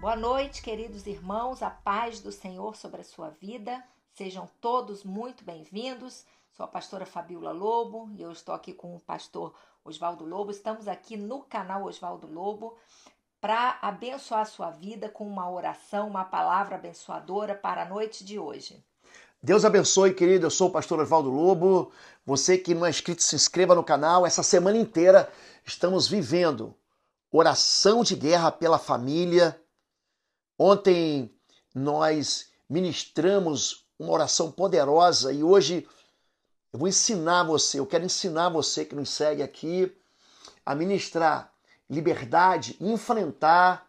Boa noite, queridos irmãos, a paz do Senhor sobre a sua vida. Sejam todos muito bem-vindos. Sou a pastora Fabiola Lobo e eu estou aqui com o pastor Oswaldo Lobo. Estamos aqui no canal Oswaldo Lobo para abençoar a sua vida com uma oração, uma palavra abençoadora para a noite de hoje. Deus abençoe, querido. Eu sou o pastor Oswaldo Lobo. Você que não é inscrito, se inscreva no canal. Essa semana inteira estamos vivendo oração de guerra pela família, Ontem nós ministramos uma oração poderosa e hoje eu vou ensinar você, eu quero ensinar você que nos segue aqui a ministrar liberdade, enfrentar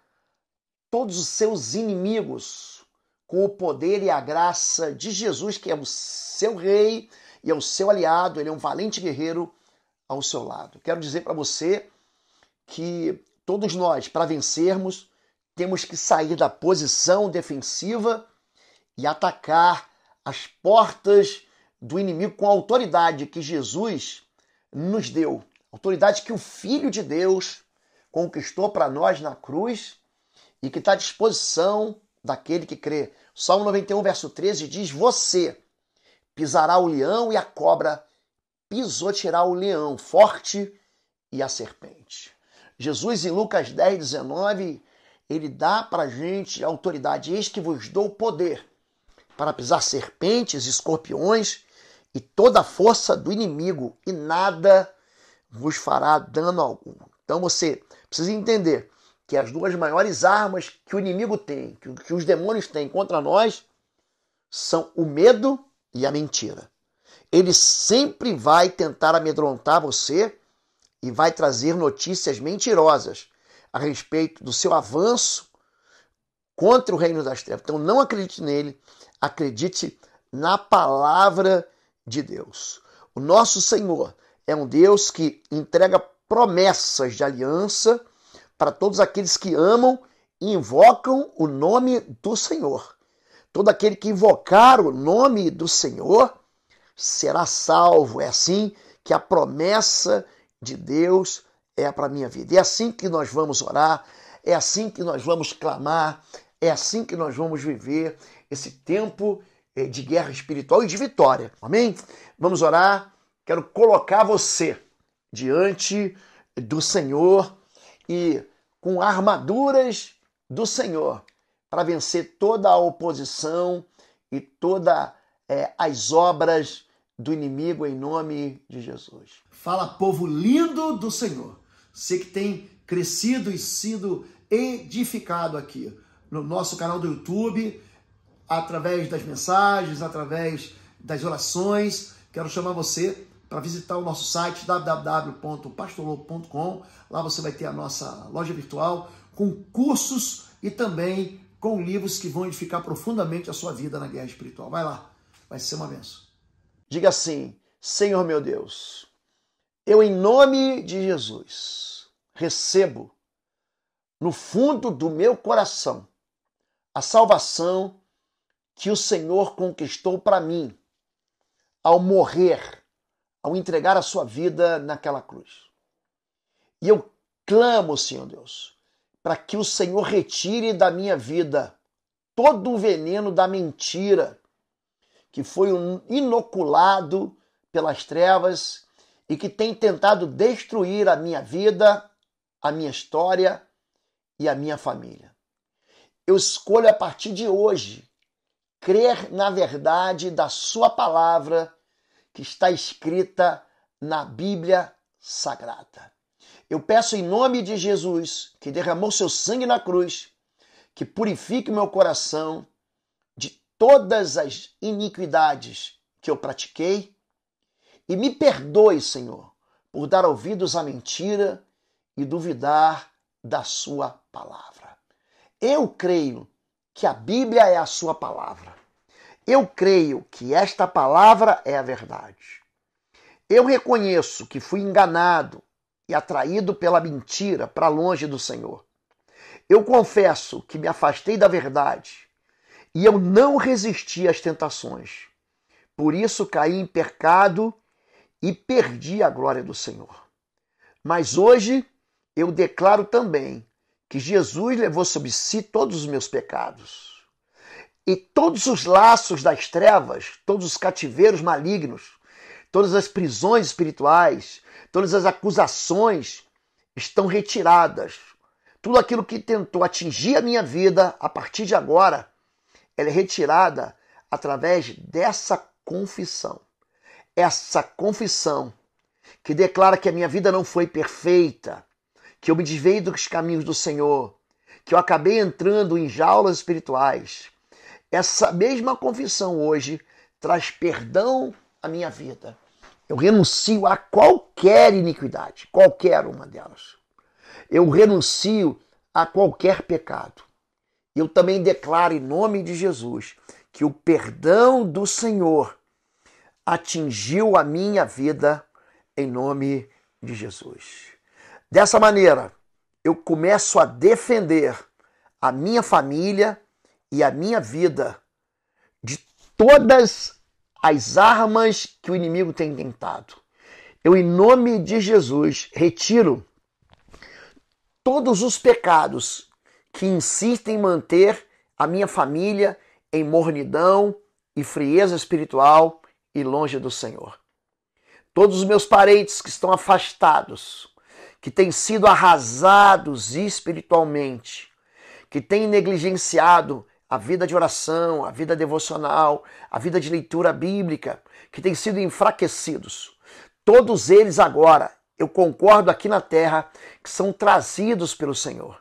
todos os seus inimigos com o poder e a graça de Jesus, que é o seu rei e é o seu aliado, ele é um valente guerreiro ao seu lado. Quero dizer para você que todos nós, para vencermos, temos que sair da posição defensiva e atacar as portas do inimigo com a autoridade que Jesus nos deu. Autoridade que o Filho de Deus conquistou para nós na cruz e que está à disposição daquele que crê. Salmo 91, verso 13 diz: Você pisará o leão e a cobra pisoteará o leão forte e a serpente. Jesus, em Lucas 10, 19, ele dá para a gente autoridade. Eis que vos dou poder para pisar serpentes, escorpiões e toda a força do inimigo, e nada vos fará dano algum. Então você precisa entender que as duas maiores armas que o inimigo tem, que os demônios têm contra nós, são o medo e a mentira. Ele sempre vai tentar amedrontar você e vai trazer notícias mentirosas a respeito do seu avanço contra o reino das trevas. Então não acredite nele, acredite na palavra de Deus. O nosso Senhor é um Deus que entrega promessas de aliança para todos aqueles que amam e invocam o nome do Senhor. Todo aquele que invocar o nome do Senhor será salvo. É assim que a promessa de Deus é para a minha vida. E é assim que nós vamos orar, é assim que nós vamos clamar, é assim que nós vamos viver esse tempo eh, de guerra espiritual e de vitória. Amém? Vamos orar. Quero colocar você diante do Senhor e com armaduras do Senhor para vencer toda a oposição e toda é, as obras do inimigo em nome de Jesus. Fala, povo lindo do Senhor. Você que tem crescido e sido edificado aqui no nosso canal do YouTube, através das mensagens, através das orações. Quero chamar você para visitar o nosso site www.pastorlobo.com. Lá você vai ter a nossa loja virtual com cursos e também com livros que vão edificar profundamente a sua vida na guerra espiritual. Vai lá, vai ser uma benção. Diga assim: Senhor meu Deus eu, em nome de Jesus, recebo no fundo do meu coração a salvação que o Senhor conquistou para mim ao morrer, ao entregar a sua vida naquela cruz. E eu clamo, Senhor Deus, para que o Senhor retire da minha vida todo o veneno da mentira que foi inoculado pelas trevas e que tem tentado destruir a minha vida, a minha história e a minha família. Eu escolho a partir de hoje crer na verdade da Sua palavra que está escrita na Bíblia Sagrada. Eu peço em nome de Jesus, que derramou seu sangue na cruz, que purifique meu coração de todas as iniquidades que eu pratiquei e me perdoe, Senhor, por dar ouvidos à mentira e duvidar da Sua palavra. Eu creio que a Bíblia é a Sua palavra. Eu creio que esta palavra é a verdade. Eu reconheço que fui enganado e atraído pela mentira para longe do Senhor. Eu confesso que me afastei da verdade e eu não resisti às tentações. Por isso caí em pecado e perdi a glória do Senhor. Mas hoje eu declaro também que Jesus levou sobre si todos os meus pecados. E todos os laços das trevas, todos os cativeiros malignos, todas as prisões espirituais, todas as acusações estão retiradas. Tudo aquilo que tentou atingir a minha vida, a partir de agora, ela é retirada através dessa confissão essa confissão que declara que a minha vida não foi perfeita, que eu me desviei dos caminhos do Senhor, que eu acabei entrando em jaulas espirituais, essa mesma confissão hoje traz perdão à minha vida. Eu renuncio a qualquer iniquidade, qualquer uma delas. Eu renuncio a qualquer pecado. Eu também declaro em nome de Jesus que o perdão do Senhor atingiu a minha vida em nome de Jesus. Dessa maneira, eu começo a defender a minha família e a minha vida de todas as armas que o inimigo tem tentado. Eu, em nome de Jesus, retiro todos os pecados que insistem em manter a minha família em mornidão e frieza espiritual e longe do Senhor. Todos os meus parentes que estão afastados, que têm sido arrasados espiritualmente, que têm negligenciado a vida de oração, a vida devocional, a vida de leitura bíblica, que têm sido enfraquecidos. Todos eles agora, eu concordo aqui na terra, que são trazidos pelo Senhor.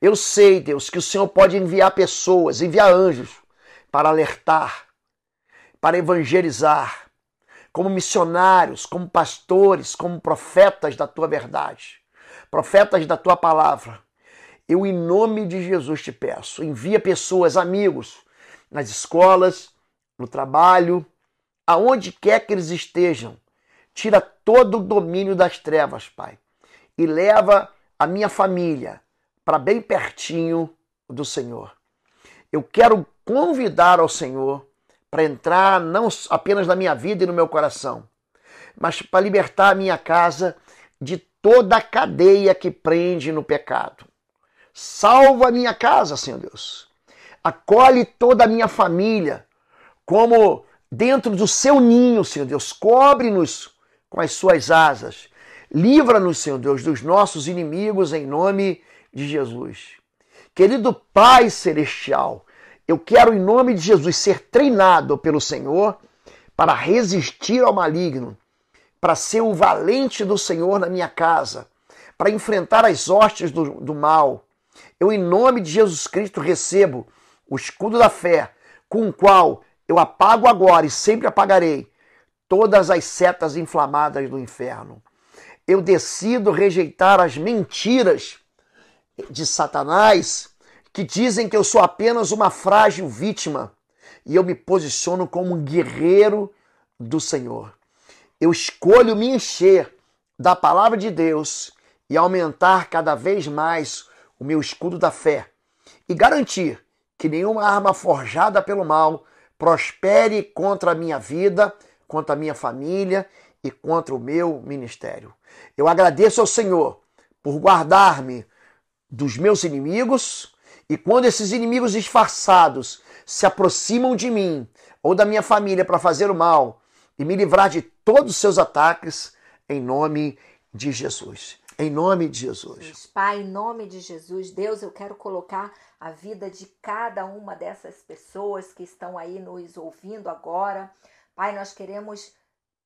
Eu sei, Deus, que o Senhor pode enviar pessoas, enviar anjos para alertar, para evangelizar, como missionários, como pastores, como profetas da tua verdade, profetas da tua palavra. Eu, em nome de Jesus, te peço, envia pessoas, amigos, nas escolas, no trabalho, aonde quer que eles estejam. Tira todo o domínio das trevas, Pai, e leva a minha família para bem pertinho do Senhor. Eu quero convidar ao Senhor para entrar não apenas na minha vida e no meu coração, mas para libertar a minha casa de toda a cadeia que prende no pecado. Salva a minha casa, Senhor Deus. Acolhe toda a minha família como dentro do seu ninho, Senhor Deus. Cobre-nos com as suas asas. Livra-nos, Senhor Deus, dos nossos inimigos em nome de Jesus. Querido Pai Celestial, eu quero, em nome de Jesus, ser treinado pelo Senhor para resistir ao maligno, para ser o valente do Senhor na minha casa, para enfrentar as hostes do, do mal. Eu, em nome de Jesus Cristo, recebo o escudo da fé, com o qual eu apago agora e sempre apagarei todas as setas inflamadas do inferno. Eu decido rejeitar as mentiras de Satanás que dizem que eu sou apenas uma frágil vítima e eu me posiciono como um guerreiro do Senhor. Eu escolho me encher da palavra de Deus e aumentar cada vez mais o meu escudo da fé e garantir que nenhuma arma forjada pelo mal prospere contra a minha vida, contra a minha família e contra o meu ministério. Eu agradeço ao Senhor por guardar-me dos meus inimigos e quando esses inimigos disfarçados se aproximam de mim ou da minha família para fazer o mal e me livrar de todos os seus ataques, em nome de Jesus. Em nome de Jesus. Deus, Pai, em nome de Jesus, Deus, eu quero colocar a vida de cada uma dessas pessoas que estão aí nos ouvindo agora. Pai, nós queremos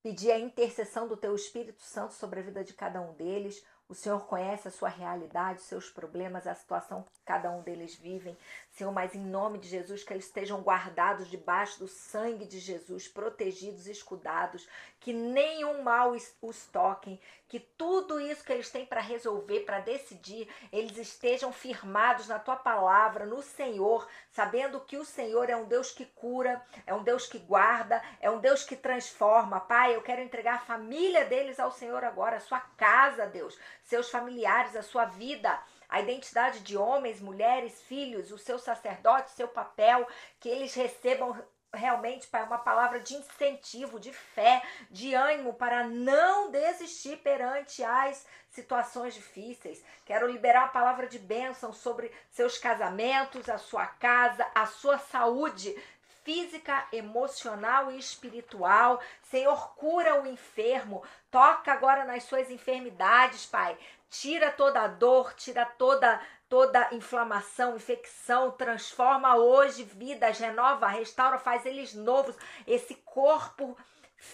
pedir a intercessão do Teu Espírito Santo sobre a vida de cada um deles. O Senhor conhece a sua realidade, os seus problemas, a situação que cada um deles vivem. Senhor, mas em nome de Jesus, que eles estejam guardados debaixo do sangue de Jesus, protegidos, escudados, que nenhum mal os toquem, que tudo isso que eles têm para resolver, para decidir, eles estejam firmados na tua palavra, no Senhor, sabendo que o Senhor é um Deus que cura, é um Deus que guarda, é um Deus que transforma. Pai, eu quero entregar a família deles ao Senhor agora, a sua casa, Deus seus familiares, a sua vida, a identidade de homens, mulheres, filhos, o seu sacerdote, seu papel, que eles recebam realmente, Pai, uma palavra de incentivo, de fé, de ânimo para não desistir perante as situações difíceis. Quero liberar a palavra de bênção sobre seus casamentos, a sua casa, a sua saúde física, emocional e espiritual. Senhor, cura o enfermo, toca agora nas suas enfermidades, Pai. Tira toda a dor, tira toda toda inflamação, infecção, transforma hoje vidas, renova, restaura, faz eles novos. Esse corpo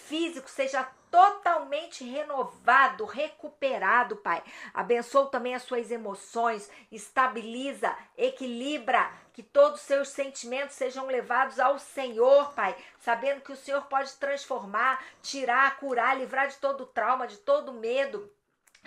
físico seja totalmente renovado, recuperado, Pai. Abençoa também as suas emoções, estabiliza, equilibra, que todos os seus sentimentos sejam levados ao Senhor, Pai, sabendo que o Senhor pode transformar, tirar, curar, livrar de todo trauma, de todo medo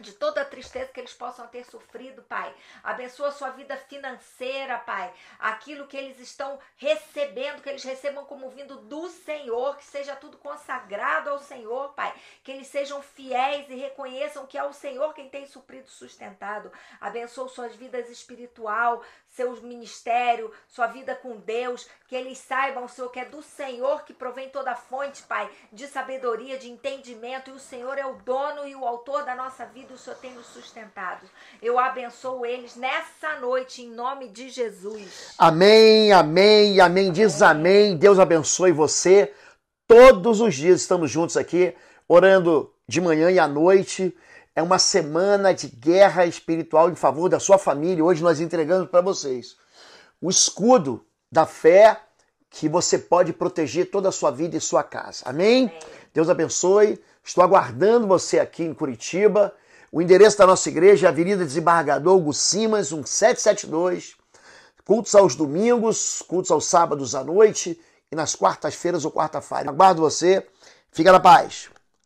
de toda a tristeza que eles possam ter sofrido, Pai. Abençoa a sua vida financeira, Pai. Aquilo que eles estão recebendo, que eles recebam como vindo do Senhor, que seja tudo consagrado ao Senhor, Pai. Que eles sejam fiéis e reconheçam que é o Senhor quem tem suprido, sustentado. Abençoa suas vidas espiritual, seu ministério, sua vida com Deus, que eles saibam, Senhor, que é do Senhor que provém toda fonte, Pai, de sabedoria, de entendimento, e o Senhor é o dono e o autor da nossa vida, o Senhor tem nos sustentado. Eu abençoo eles nessa noite, em nome de Jesus. Amém, amém, amém. Diz amém. Deus abençoe você. Todos os dias estamos juntos aqui, orando de manhã e à noite é uma semana de guerra espiritual em favor da sua família. Hoje nós entregamos para vocês o escudo da fé que você pode proteger toda a sua vida e sua casa. Amém? Amém? Deus abençoe. Estou aguardando você aqui em Curitiba. O endereço da nossa igreja é Avenida Desembargador Hugo Simas, 1772. Cultos aos domingos, cultos aos sábados à noite e nas quartas-feiras ou quarta-feira. Aguardo você. Fica na paz.